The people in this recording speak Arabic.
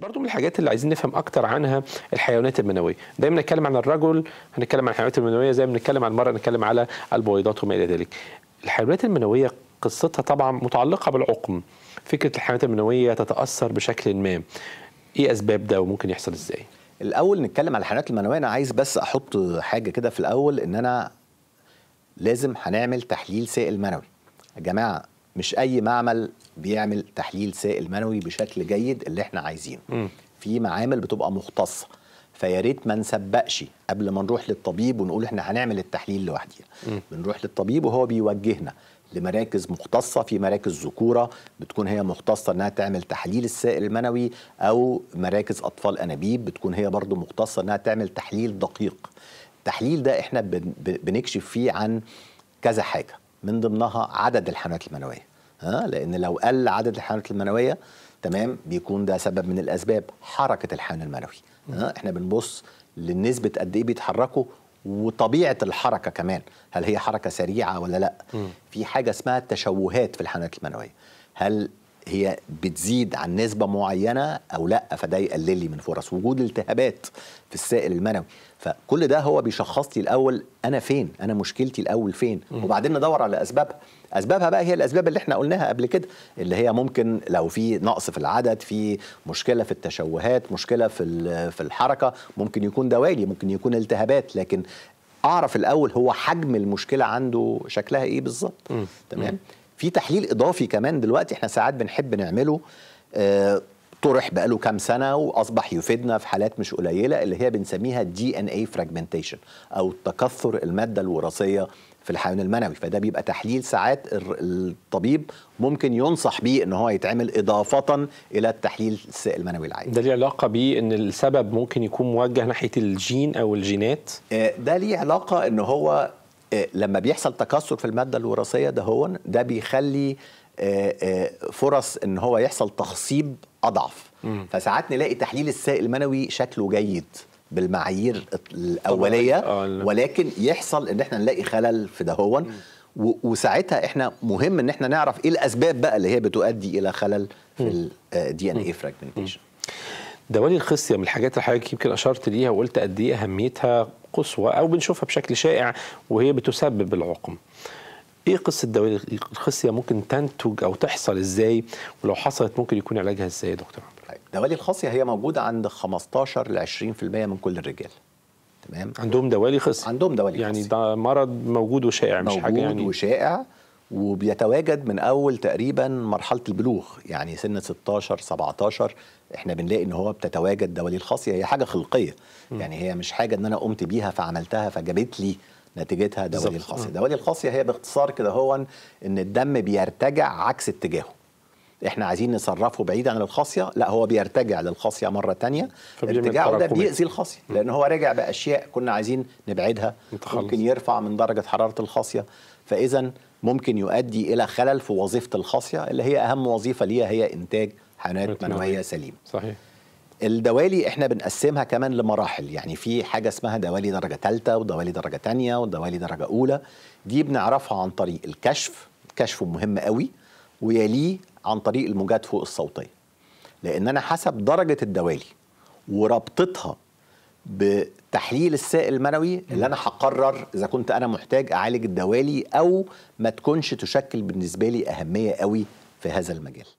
برضه من الحاجات اللي عايزين نفهم اكتر عنها الحيوانات المنويه دايما نتكلم عن الرجل هنتكلم عن الحيوانات المنويه زي ما بنتكلم عن المراه نتكلم على البويضات وما الى ذلك الحيوانات المنويه قصتها طبعا متعلقه بالعقم فكره الحيوانات المنويه تتاثر بشكل ما ايه اسباب ده وممكن يحصل ازاي الاول نتكلم على الحيوانات المنويه انا عايز بس احط حاجه كده في الاول ان انا لازم هنعمل تحليل سائل منوي يا جماعه مش اي معمل بيعمل تحليل سائل منوي بشكل جيد اللي احنا عايزينه في معامل بتبقى مختصه فيا ريت ما نسبقش قبل ما نروح للطبيب ونقول احنا هنعمل التحليل لوحدينا بنروح للطبيب وهو بيوجهنا لمراكز مختصة في مراكز ذكورة بتكون هي مختصة انها تعمل تحليل السائل المنوي او مراكز اطفال انابيب بتكون هي برضو مختصة انها تعمل تحليل دقيق التحليل ده احنا بنكشف فيه عن كذا حاجة من ضمنها عدد الحملات المنويه ها لان لو قل عدد الحملات المنويه تمام بيكون ده سبب من الاسباب حركه الحمل المنوي ها احنا بنبص لنسبه قد ايه بيتحركوا وطبيعه الحركه كمان هل هي حركه سريعه ولا لا م. في حاجه اسمها التشوهات في الحملات المنويه هل هي بتزيد عن نسبة معينة أو لا فده يقلل لي من فرص وجود التهابات في السائل المنوي فكل ده هو بيشخص لي الأول أنا فين أنا مشكلتي الأول فين وبعدين ندور على أسبابها أسبابها بقى هي الأسباب اللي احنا قلناها قبل كده اللي هي ممكن لو في نقص في العدد في مشكلة في التشوهات مشكلة في في الحركة ممكن يكون دوالي ممكن يكون التهابات لكن أعرف الأول هو حجم المشكلة عنده شكلها إيه بالظبط تمام في تحليل اضافي كمان دلوقتي احنا ساعات بنحب نعمله آه طرح بقاله كام سنه واصبح يفيدنا في حالات مش قليله اللي هي بنسميها الدي ان اي فراجمنتيشن او تكثر الماده الوراثيه في الحيوان المنوي فده بيبقى تحليل ساعات الطبيب ممكن ينصح بيه ان هو يتعمل اضافه الى التحليل السائل المنوي العادي ده ليه علاقه بيه ان السبب ممكن يكون موجه ناحيه الجين او الجينات آه، ده ليه علاقه ان هو آه، لما بيحصل تكاثر في الماده الوراثيه ده هون ده بيخلي آه، آه، فرص ان هو يحصل تخصيب اضعف فساعات نلاقي تحليل السائل المنوي شكله جيد بالمعايير الاوليه ولكن يحصل ان احنا نلاقي خلل في دهون وساعتها احنا مهم ان احنا نعرف ايه الاسباب بقى اللي هي بتؤدي الى خلل في الدي ان اي فراجمنتيشن دوالي الخصيه من الحاجات اللي حضرتك يمكن اشرت ليها وقلت قد ايه اهميتها قصوى او بنشوفها بشكل شائع وهي بتسبب العقم. ايه قصه دوالي الخصيه ممكن تنتج او تحصل ازاي ولو حصلت ممكن يكون علاجها ازاي يا دكتور عمرو؟ طيب، دوالي الخصيه هي موجوده عند 15 ل 20% من كل الرجال. تمام؟ عندهم دوالي خصيه عندهم دوالي يعني خصيه يعني ده مرض موجود وشائع مش موجود حاجه يعني موجود وشائع وبيتواجد من اول تقريبا مرحله البلوغ يعني سن 16 17 احنا بنلاقي ان هو بتتواجد دواليل خاصيه هي حاجه خلقيه م. يعني هي مش حاجه ان انا قمت بيها فعملتها فجابت لي نتيجتها دواليل خاصيه دواليل خاصيه هي باختصار كده هو ان الدم بيرتجع عكس اتجاهه احنا عايزين نصرفه بعيد عن الخاصيه لا هو بيرتجع للخاصيه مره تانية ارتجاعه ده بيأذي الخاصيه لان هو رجع باشياء كنا عايزين نبعدها متخلص. ممكن يرفع من درجه حراره الخاصيه فاذا ممكن يؤدي الى خلل في وظيفه الخاصيه اللي هي اهم وظيفه ليها هي انتاج حيوانات منويه سليمه صحيح الدوالي احنا بنقسمها كمان لمراحل يعني في حاجه اسمها دوالي درجه ثالثه ودوالي درجه ثانيه ودوالي درجه اولى دي بنعرفها عن طريق الكشف كشفه مهم قوي ويليه عن طريق الموجات فوق الصوتيه لان انا حسب درجه الدوالي وربطتها بتحليل السائل المنوي اللي انا هقرر اذا كنت انا محتاج اعالج الدوالي او ما تكونش تشكل بالنسبه لي اهميه قوي في هذا المجال